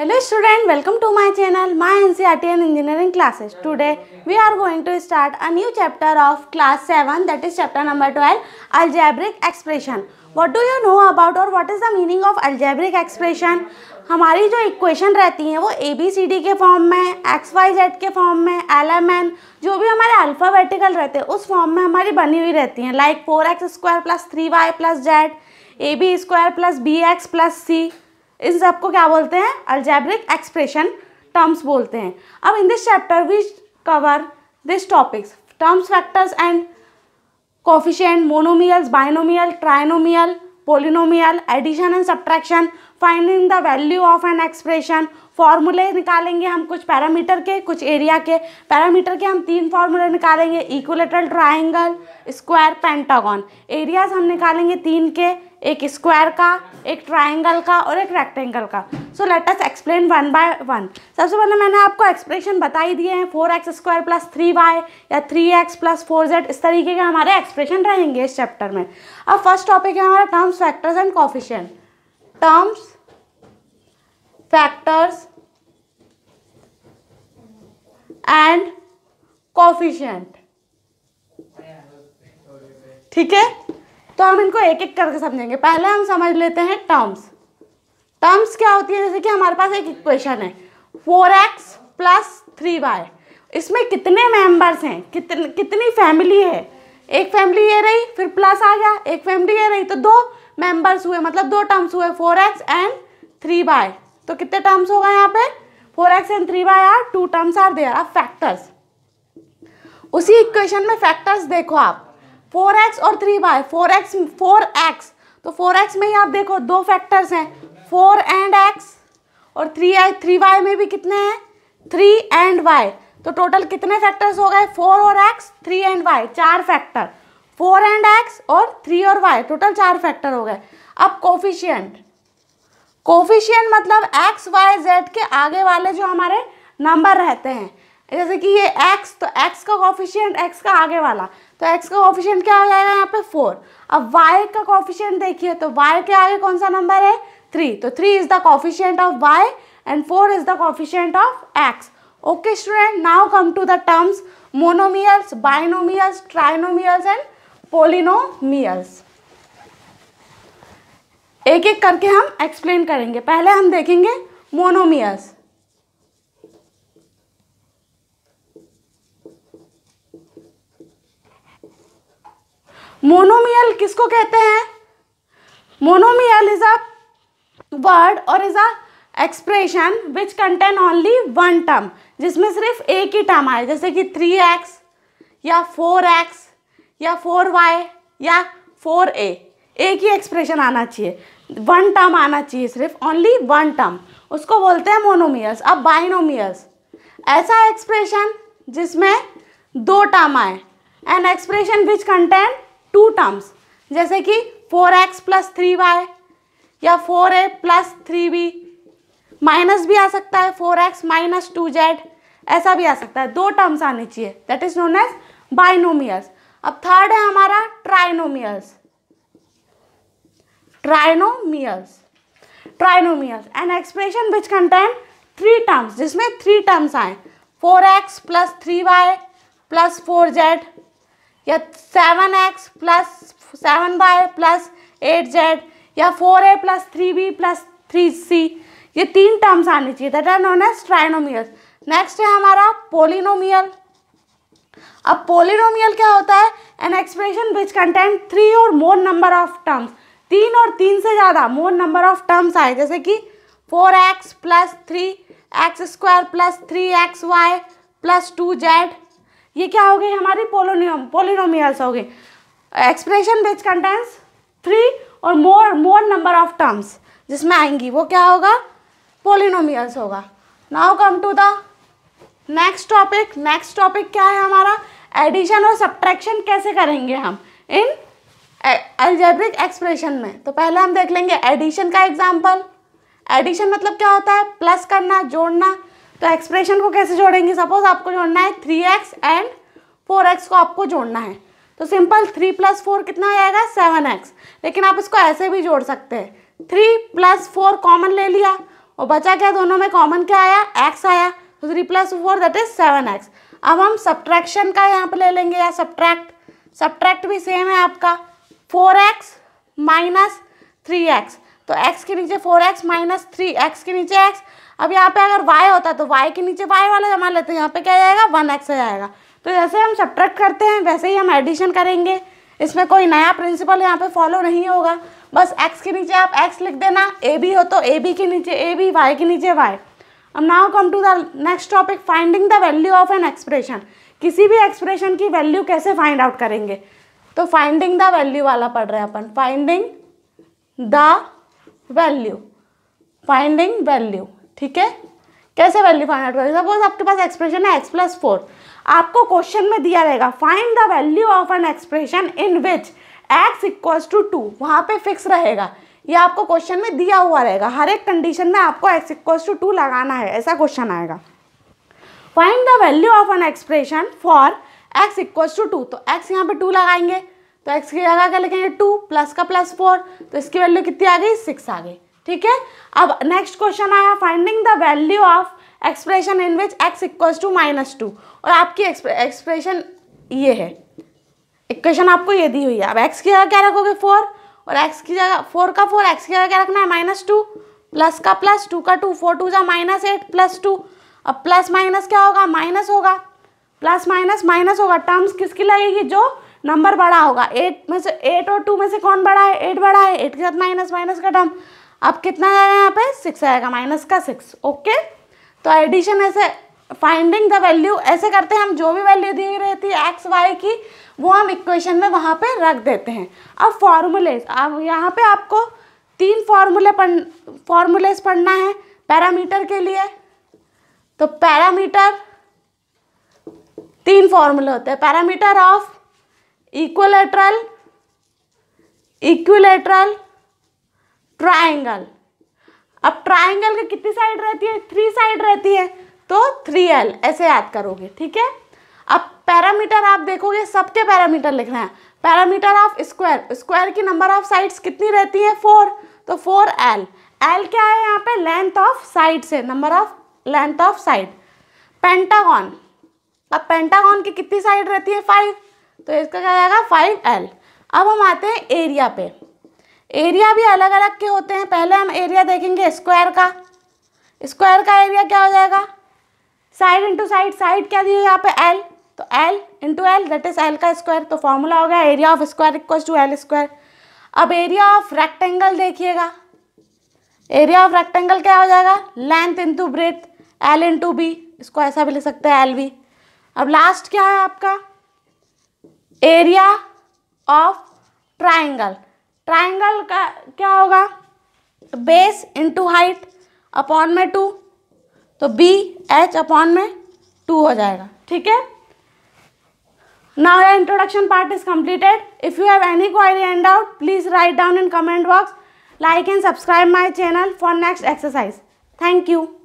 hello student welcome to my channel my T and engineering classes today we are going to start a new chapter of class seven that is chapter number twelve algebraic expression what do you know about और what is the meaning of algebraic expression हमारी जो equation रहती हैं वो A B C D के form में X Y Z के form में एल एम एन जो भी हमारे अल्फावेटिकल रहते हैं उस फॉर्म में हमारी बनी हुई रहती हैं like four X square plus three Y plus Z A B square plus B X plus C इन सबको क्या बोलते हैं अल्जैब्रिक एक्सप्रेशन टर्म्स बोलते हैं अब in this chapter we cover this topics terms factors and coefficient monomial binomial trinomial polynomial addition and subtraction finding the value of an expression फॉर्मूले निकालेंगे हम कुछ पैरामीटर के कुछ एरिया के पैरामीटर के हम तीन फार्मूले निकालेंगे equilateral triangle square pentagon areas हम निकालेंगे तीन के एक स्क्वायर का एक ट्राइंगल का और एक रेक्टेंगल का so let us explain one by one सबसे पहले मैंने आपको एक्सप्रेशन बता ही दिए हैं four X square plus three Y या three X plus four Z इस तरीके के हमारे एक्सप्रेशन रहेंगे इस चैप्टर में अब फर्स्ट टॉपिक है हमारा terms factors and coefficient terms factors and coefficient ठीक है तो हम इनको एक एक करके समझेंगे पहले हम समझ लेते हैं टर्म्स टर्म्स क्या होती है जैसे कि हमारे पास एक इक्वेशन है four X plus three Y इसमें कितने मेंबर्स हैं कितन, कितनी फैमिली है एक फैमिली ये रही फिर प्लस आ गया एक फैमिली ये रही तो दो मेंबर्स हुए मतलब दो टर्म्स हुए four X and three Y तो कितने टर्म्स हो गए यहाँ पे four X and three Y are two terms are there are factors उसी इक्वेशन में फैक्टर्स देखो आप फोर एक्स और three Y four X four X तो फोर एक्स में ही आप देखो दो फैक्टर्स हैं फोर एंड एक्स और थ्री थ्री वाई में भी कितने हैं थ्री एंड वाई तो टोटल कितने फैक्टर्स हो गए फोर और एक्स थ्री एंड वाई चार फैक्टर फोर एंड एक्स और थ्री और वाई टोटल चार फैक्टर हो गए अब कोफिशियंट कोफिशियन मतलब एक्स वाई जेड के आगे वाले जो हमारे नंबर रहते हैं जैसे कि ये x तो x का कॉफिशियंट x का आगे वाला तो x का कॉफिशियंट क्या हो जाएगा यहाँ पे फोर अब y का कॉफिशियंट देखिए तो y के आगे कौन सा नंबर है थ्री तो three is the coefficient of y and four is the coefficient of x okay student now come to the terms monomials binomials trinomials and polynomials एक एक करके हम एक्सप्लेन करेंगे पहले हम देखेंगे मोनोमियर्स मोनोमियल किसको कहते हैं monomial is a word or is a expression which contain only one term जिसमें सिर्फ एक ही टर्म आए जैसे कि थ्री एक्स या फोर एक्स या फोर वाई या फोर ए एक ही एक्सप्रेशन आना चाहिए वन टर्म आना चाहिए सिर्फ ओनली वन टर्म उसको बोलते हैं मोनोमियर्स अब बाइनोमियर्स ऐसा एक्सप्रेशन जिसमें दो टर्म आए and expression which contain two terms जैसे कि four X plus three Y या four A plus three B minus भी आ सकता है four X minus two Z ऐसा भी आ सकता है दो टर्म्स आने चाहिए that is known as binomials अब थर्ड है हमारा trinomials trinomials trinomials an expression which contain three terms जिसमें थ्री टर्म्स आए four X plus three Y plus four Z या seven X plus seven Y plus eight Z या four A plus three B plus three C ये तीन terms आने चाहिए that are known as trinomial next है हमारा polynomial अब polynomial क्या होता है an expression which content three or more number of terms तीन और तीन से ज़्यादा मोर नंबर ऑफ टर्म्स आए जैसे कि four X plus three X square plus three X Y plus two Z ये क्या हो गई हमारी पोलोनियम पोलिनोमियल्स हो गई एक्सप्रेशन बेच contains three or more more number of terms जिसमें आएंगी वो क्या होगा पोलिनोमियल्स होगा now come to the next topic next topic क्या है हमारा एडिशन और सब्ट्रैक्शन कैसे करेंगे हम इन एल्जेब्रिक एक्सप्रेशन में तो पहले हम देख लेंगे एडिशन का एग्जाम्पल एडिशन मतलब क्या होता है प्लस करना जोड़ना तो एक्सप्रेशन को कैसे जोड़ेंगे सपोज आपको जोड़ना है three X and four X को आपको जोड़ना है तो सिंपल थ्री प्लस फोर कितना आएगा जाएगा सेवन एक्स लेकिन आप इसको ऐसे भी जोड़ सकते हैं थ्री प्लस फोर कॉमन ले लिया और बचा क्या दोनों में कॉमन क्या आया एक्स आया तो three plus four that is seven X अब हम सब्ट्रैक्शन का यहाँ पर ले लेंगे या सब्ट्रैक्ट सब्ट्रैक्ट भी सेम है आपका four X minus three X तो x के नीचे four X minus three X के नीचे x अब यहाँ पे अगर y होता तो y के नीचे y वाला जमा लेते हैं यहाँ पे क्या जाएगा वन एक्स जाएगा तो जैसे हम सब्ट्रैक्ट करते हैं वैसे ही हम एडिशन करेंगे इसमें कोई नया प्रिंसिपल यहाँ पे फॉलो नहीं होगा बस x के नीचे आप x लिख देना ए बी हो तो ए बी के नीचे ए बी वाई के नीचे वाई अब now come to the next topic finding the value of an expression किसी भी एक्सप्रेशन की वैल्यू कैसे फाइंड आउट करेंगे तो फाइंडिंग द वैल्यू वाला पढ़ रहे हैं अपन finding the value finding value ठीक है कैसे वैल्यू फाइंड आउट सपोज आपके पास एक्सप्रेशन है एक्स प्लस फोर आपको क्वेश्चन में दिया रहेगा find the value of an expression in which X equals to two वहाँ पे फिक्स रहेगा ये आपको क्वेश्चन में दिया हुआ रहेगा हर एक कंडीशन में आपको एक्स इक्वल्स टू टू लगाना है ऐसा क्वेश्चन आएगा find the value of an expression for X equals to two तो एक्स यहाँ पे टू लगाएंगे तो एक्स की जगह क्या लिखेंगे टू प्लस का प्लस फोर तो इसकी वैल्यू कितनी आ गई सिक्स आ गई ठीक है अब नेक्स्ट क्वेश्चन आया finding the value of expression in which x equals to minus two और आपकी एक्सप्रेशन ये है इक्वेशन आपको ये दी हुई है अब एक्स की जगह क्या रखोगे फोर और एक्स की जगह फोर का फोर एक्स की जगह क्या रखना है माइनस टू प्लस का प्लस टू का टू फोर टू जा माइनस एट प्लस टू अब प्लस माइनस क्या होगा माइनस होगा प्लस माइनस माइनस होगा टर्म्स किसकी लगेगी जो नंबर बड़ा होगा एट में से एट और टू में से कौन बड़ा है एट बड़ा है एट के साथ माइनस माइनस का टर्म अब कितना आएगा यहाँ पे सिक्स आएगा माइनस का सिक्स ओके तो एडिशन ऐसे फाइंडिंग द वैल्यू ऐसे करते हैं हम जो भी वैल्यू दी रहती है एक्स वाई की वो हम इक्वेशन में वहाँ पे रख देते हैं अब फॉर्मूलेज अब यहाँ पे आपको तीन फार्मूले पढ़ फार्मूलेज पढ़ना है पैरामीटर के लिए तो पैरामीटर तीन फार्मूले होते हैं parameter of equilateral equilateral triangle अब ट्राइंगल की कितनी साइड रहती है थ्री साइड रहती है तो थ्री एल ऐसे याद करोगे ठीक है अब पैरामीटर आप देखोगे सबके पैरामीटर लिख रहे हैं पैरामीटर ऑफ स्क्वायर स्क्वायर की नंबर ऑफ साइड्स कितनी रहती है फोर तो फोर एल एल क्या है यहाँ पे लेंथ ऑफ साइड से number of length of side pentagon अब पेंटागॉन की कितनी साइड रहती है फाइव तो इसका क्या आएगा फाइव एल अब हम आते हैं एरिया पे एरिया भी अलग अलग के होते हैं पहले हम एरिया देखेंगे स्क्वायर का स्क्वायर का एरिया क्या हो जाएगा साइड इंटू साइड साइड क्या दी हुई यहाँ पे एल तो L into L that is L का स्क्वायर तो फॉर्मूला हो गया area of square equal to L square अब एरिया ऑफ रेक्टेंगल देखिएगा एरिया ऑफ रेक्टेंगल क्या हो जाएगा length into breadth L into B इसको ऐसा भी ले सकते हैं एल बी अब लास्ट क्या है आपका एरिया ऑफ ट्राइंगल ट्राइंगल का क्या होगा बेस इंटू हाइट अपॉन में टू तो बी एच अपॉन में टू हो जाएगा ठीक है नाउ या introduction part is completed if you have any query and out please write down in comment box like and subscribe my channel for next exercise thank you